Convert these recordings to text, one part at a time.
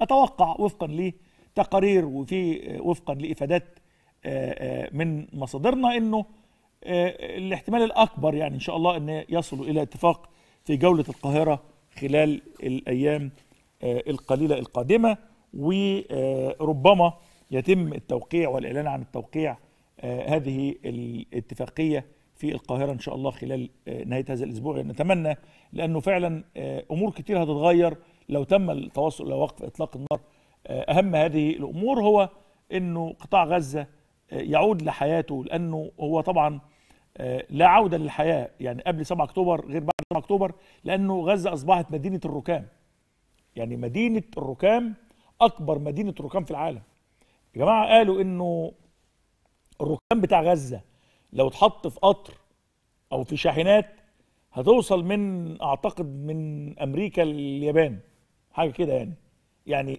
أتوقع وفقا لتقارير وفي آه، وفقا لإفادات آه، آه، من مصادرنا أنه الاحتمال الأكبر يعني إن شاء الله أن يصلوا إلى اتفاق في جولة القاهرة خلال الأيام القليلة القادمة وربما يتم التوقيع والإعلان عن التوقيع هذه الاتفاقية في القاهرة إن شاء الله خلال نهاية هذا الأسبوع نتمنى لأنه فعلا أمور كثيره هتتغير لو تم التوصل الى وقف اطلاق النار آه، اهم هذه الامور هو انه قطاع غزه آه، يعود لحياته لانه هو طبعا آه، لا عوده للحياه يعني قبل 7 اكتوبر غير بعد 7 اكتوبر لانه غزه اصبحت مدينه الركام يعني مدينه الركام اكبر مدينه ركام في العالم يا جماعه قالوا انه الركام بتاع غزه لو اتحط في قطر او في شاحنات هتوصل من اعتقد من امريكا لليابان حاجه كده يعني يعني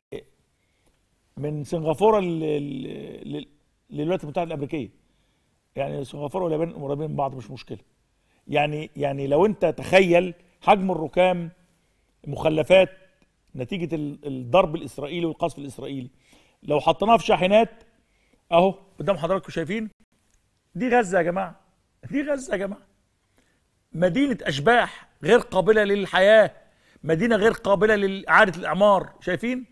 من سنغافوره للولايات المتحده الامريكيه يعني سنغافوره واليابان قريبين من بعض مش مشكله يعني يعني لو انت تخيل حجم الركام مخلفات نتيجه الضرب الاسرائيلي والقصف الاسرائيلي لو حطيناها في شاحنات اهو قدام حضراتكم شايفين دي غزه يا جماعه دي غزه يا جماعه مدينه اشباح غير قابله للحياه مدينه غير قابله لاعاده الاعمار شايفين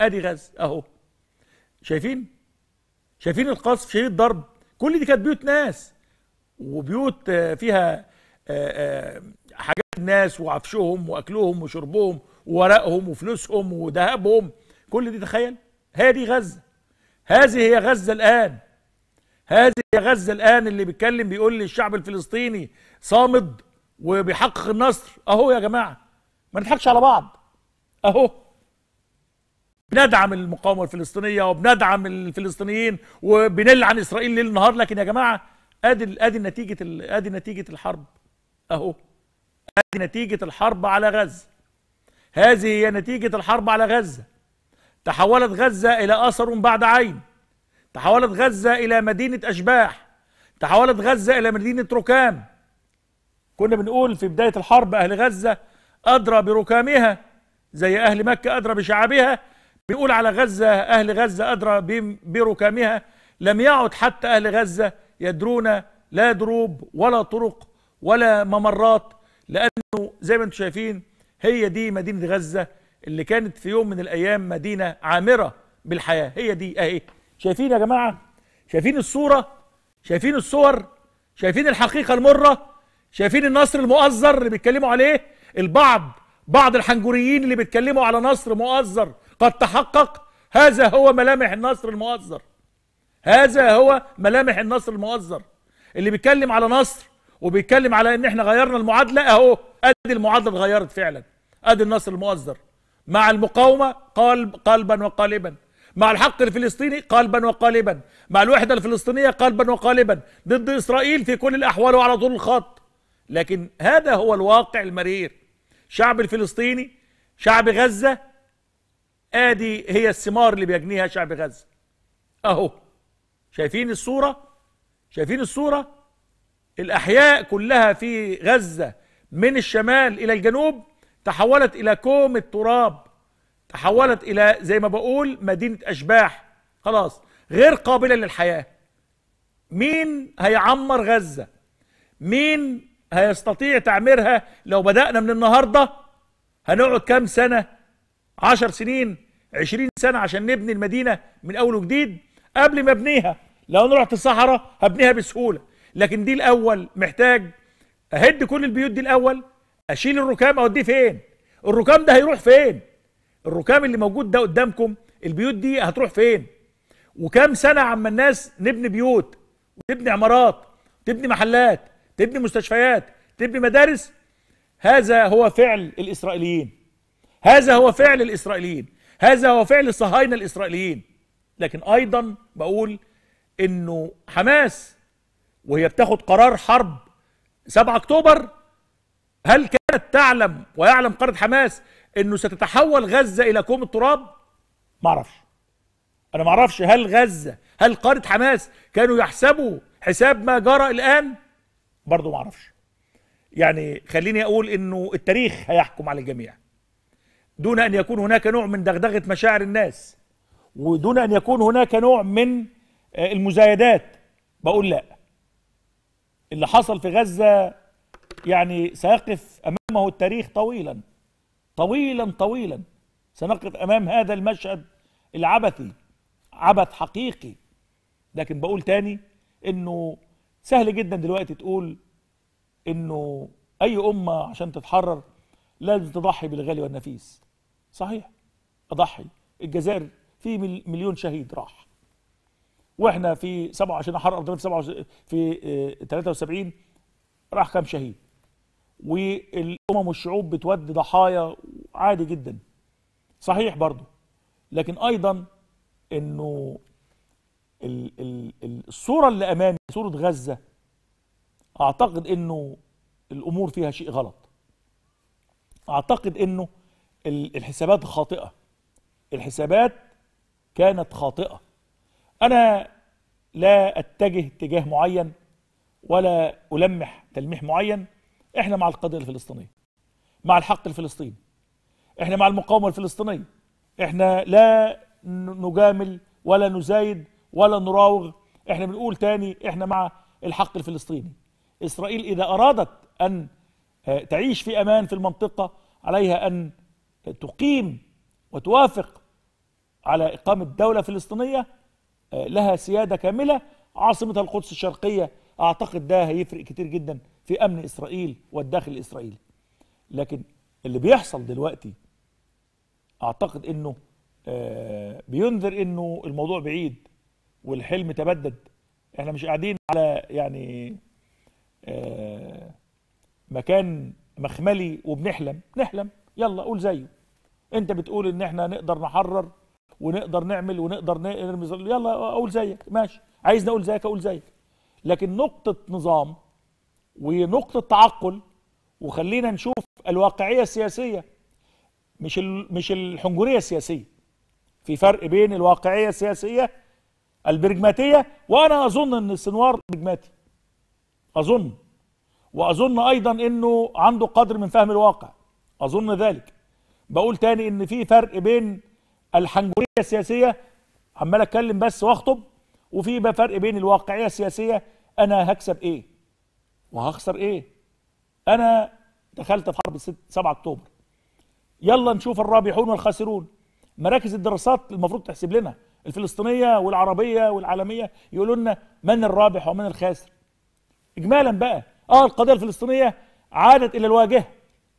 ادي غاز اهو شايفين شايفين القصف شايفين الضرب كل دي كانت بيوت ناس وبيوت آه، فيها آه، آه، حاجات ناس وعفشهم واكلهم وشربهم وورقهم وفلوسهم وذهبهم كل دي تخيل هي دي غزه هذه هي غزه الان هذه هي غزه الان اللي بيتكلم بيقول للشعب الفلسطيني صامد وبيحقق النصر اهو يا جماعه ما نضحكش على بعض اهو بندعم المقاومه الفلسطينيه وبندعم الفلسطينيين وبنلعن اسرائيل ليل نهار لكن يا جماعه ادي ادي نتيجه ادي نتيجه الحرب اهو ادي نتيجه الحرب على غزه هذه هي نتيجه الحرب على غزه تحولت غزه الى اثر بعد عين تحولت غزه الى مدينه اشباح تحولت غزه الى مدينه ركام كنا بنقول في بدايه الحرب اهل غزه أدرى بركامها زي أهل مكة أدرى بشعابها بيقول على غزة أهل غزة أدرى بركامها لم يعد حتى أهل غزة يدرون لا دروب ولا طرق ولا ممرات لأنه زي ما أنتم شايفين هي دي مدينة غزة اللي كانت في يوم من الأيام مدينة عامرة بالحياة هي دي أهي شايفين يا جماعة شايفين الصورة شايفين الصور شايفين الحقيقة المرة شايفين النصر المؤزر اللي بيتكلموا عليه البعض بعض الحنجوريين اللي بيتكلموا على نصر مؤزر قد تحقق هذا هو ملامح النصر المؤزر هذا هو ملامح النصر المؤزر اللي بيتكلم على نصر وبيتكلم على ان احنا غيرنا المعادله اهو ادي المعادله اتغيرت فعلا ادي النصر المؤزر مع المقاومه قلب قلبا وقالبا مع الحق الفلسطيني قلبا وقالبا مع الوحده الفلسطينيه قلبا وقالبا ضد اسرائيل في كل الاحوال وعلى طول الخط لكن هذا هو الواقع المرير الشعب الفلسطيني شعب غزة ادي هي الثمار اللي بيجنيها شعب غزة اهو شايفين الصورة شايفين الصورة الاحياء كلها في غزة من الشمال الى الجنوب تحولت الى كوم التراب تحولت الى زي ما بقول مدينة اشباح خلاص غير قابلة للحياة مين هيعمر غزة مين هيستطيع تعميرها لو بدأنا من النهاردة هنقعد كام سنة عشر سنين عشرين سنة عشان نبني المدينة من أول وجديد قبل ما ابنيها لو انا رحت الصحراء هبنيها بسهولة لكن دي الأول محتاج أهد كل البيوت دي الأول أشيل الركام أوديه فين الركام ده هيروح فين الركام اللي موجود ده قدامكم البيوت دي هتروح فين وكام سنة عم الناس نبني بيوت وتبني عمارات تبني محلات تبني مستشفيات تبني مدارس هذا هو فعل الإسرائيليين هذا هو فعل الإسرائيليين هذا هو فعل الصهاينة الإسرائيليين لكن أيضا بقول إنه حماس وهي بتاخد قرار حرب 7 أكتوبر هل كانت تعلم ويعلم قارة حماس إنه ستتحول غزة إلى كوم التراب؟ اعرفش أنا ما اعرفش هل غزة هل قارة حماس كانوا يحسبوا حساب ما جرى الآن؟ برضه ما اعرفش يعني خليني اقول انه التاريخ هيحكم على الجميع دون ان يكون هناك نوع من دغدغه مشاعر الناس ودون ان يكون هناك نوع من آه، المزايدات بقول لا اللي حصل في غزه يعني سيقف امامه التاريخ طويلا طويلا طويلا سنقف امام هذا المشهد العبثي عبث حقيقي لكن بقول تاني انه سهل جدا دلوقتي تقول انه اي امه عشان تتحرر لازم تضحي بالغالي والنفيس صحيح اضحي الجزائر في مليون شهيد راح واحنا في 27 حرب في 27 في 73 آه، راح كام شهيد والامم والشعوب بتودي ضحايا عادي جدا صحيح برضه لكن ايضا انه الصورة اللي أمامي صورة غزة أعتقد أنه الأمور فيها شيء غلط أعتقد أنه الحسابات خاطئة الحسابات كانت خاطئة أنا لا أتجه اتجاه معين ولا ألمح تلميح معين إحنا مع القضية الفلسطينية مع الحق الفلسطيني إحنا مع المقاومة الفلسطينية إحنا لا نجامل ولا نزايد ولا نراوغ احنا بنقول تاني احنا مع الحق الفلسطيني اسرائيل اذا ارادت ان آه، تعيش في امان في المنطقه عليها ان تقيم وتوافق على اقامه دوله فلسطينيه آه، لها سياده كامله عاصمتها القدس الشرقيه اعتقد ده هيفرق كتير جدا في امن اسرائيل والداخل الاسرائيلي لكن اللي بيحصل دلوقتي اعتقد انه آه، بينذر انه الموضوع بعيد والحلم تبدد احنا مش قاعدين على يعني آه، مكان مخملي وبنحلم نحلم يلا قول زيه انت بتقول ان احنا نقدر نحرر ونقدر نعمل ونقدر نرمي يلا اقول زيك ماشي عايزني اقول زيك اقول زيك لكن نقطه نظام ونقطه تعقل وخلينا نشوف الواقعيه السياسيه مش مش الحنجورية السياسيه في فرق بين الواقعيه السياسيه البرجماتية وأنا أظن أن السنوار برجماتي أظن وأظن أيضا أنه عنده قدر من فهم الواقع أظن ذلك بقول تاني أن في فرق بين الحنجوريه السياسية عمال أتكلم بس وأخطب وفي بقى فرق بين الواقعية السياسية أنا هكسب إيه وهخسر إيه أنا دخلت في حرب 7 أكتوبر يلا نشوف الرابحون والخاسرون مراكز الدراسات المفروض تحسب لنا الفلسطينيه والعربيه والعالميه يقولوا لنا من الرابح ومن الخاسر اجمالا بقى اه القضيه الفلسطينيه عادت الى الواجهه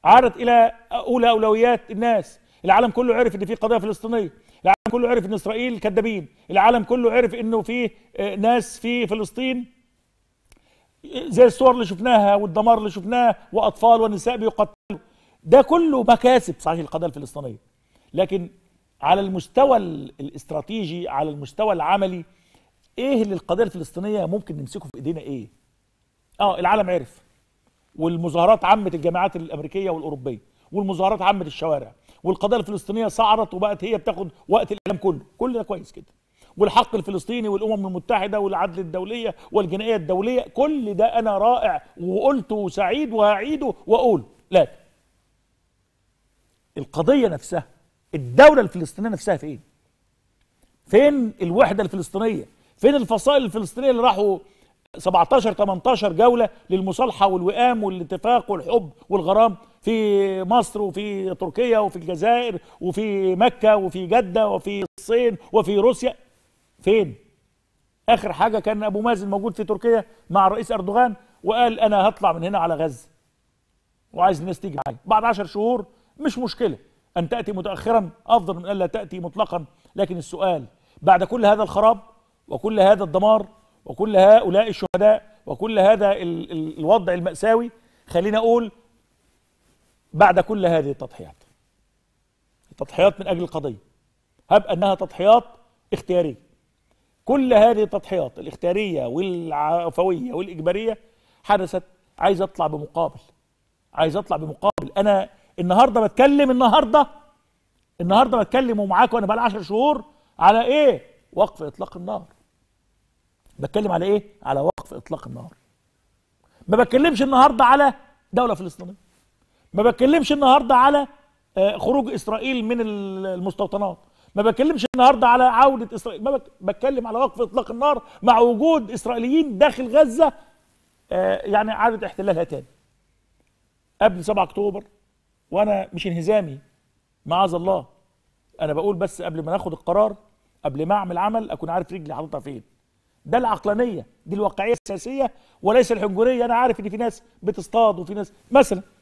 عادت الى اولى اولويات الناس العالم كله عرف ان في قضيه فلسطينيه العالم كله عرف ان اسرائيل كذابين العالم كله عرف انه في آه، ناس في فلسطين زي الصور اللي شفناها والدمار اللي شفناه واطفال ونساء بيقتلوا ده كله مكاسب صحيح القضيه الفلسطينيه لكن على المستوى الاستراتيجي على المستوى العملي ايه اللي القضيه الفلسطينيه ممكن نمسكه في ايدينا ايه اه العالم عرف والمظاهرات عمت الجامعات الامريكيه والاوروبيه والمظاهرات عمت الشوارع والقضيه الفلسطينيه صعدت وبقت هي بتاخد وقت الاعلام كله كل ده كويس كده والحق الفلسطيني والامم المتحده والعدل الدوليه والجنائيه الدوليه كل ده انا رائع وقلته وسعيد وهعيده واقول لكن القضيه نفسها الدولة الفلسطينية نفسها فين فين الوحدة الفلسطينية فين الفصائل الفلسطينية اللي راحوا 17 18 جولة للمصالحة والوئام والاتفاق والحب والغرام في مصر وفي تركيا وفي الجزائر وفي مكة وفي جدة وفي الصين وفي روسيا فين آخر حاجة كان أبو مازن موجود في تركيا مع الرئيس أردوغان وقال أنا هطلع من هنا على غزة وعايز الناس تيجي معايا بعد 10 شهور مش مشكلة أن تأتي متأخرا أفضل من ألا تأتي مطلقا لكن السؤال بعد كل هذا الخراب وكل هذا الدمار وكل هؤلاء الشهداء وكل هذا الوضع المأساوي خلينا أقول بعد كل هذه التضحيات التضحيات من أجل القضية هب أنها تضحيات اختيارية كل هذه التضحيات الاختيارية والعفوية والإجبارية حدثت عايز أطلع بمقابل عايز أطلع بمقابل أنا النهارده بتكلم النهارده النهارده بتكلم ومعاك وانا بقالي 10 شهور على ايه؟ وقف اطلاق النار بتكلم على ايه؟ على وقف اطلاق النار ما بتكلمش النهارده على دوله فلسطينيه ما بتكلمش النهارده على آه، خروج اسرائيل من المستوطنات ما بتكلمش النهارده على عوده اسرائيل ما بتكلم على وقف اطلاق النار مع وجود اسرائيليين داخل غزه آه، يعني عادة احتلالها تاني قبل 7 اكتوبر وانا مش انهزامي معاذ الله انا بقول بس قبل ما ناخد القرار قبل ما اعمل عمل اكون عارف رجلي حاططها فين ده العقلانيه دي الواقعيه السياسيه وليس الحنجريه انا عارف ان في ناس بتصطاد وفي ناس مثلا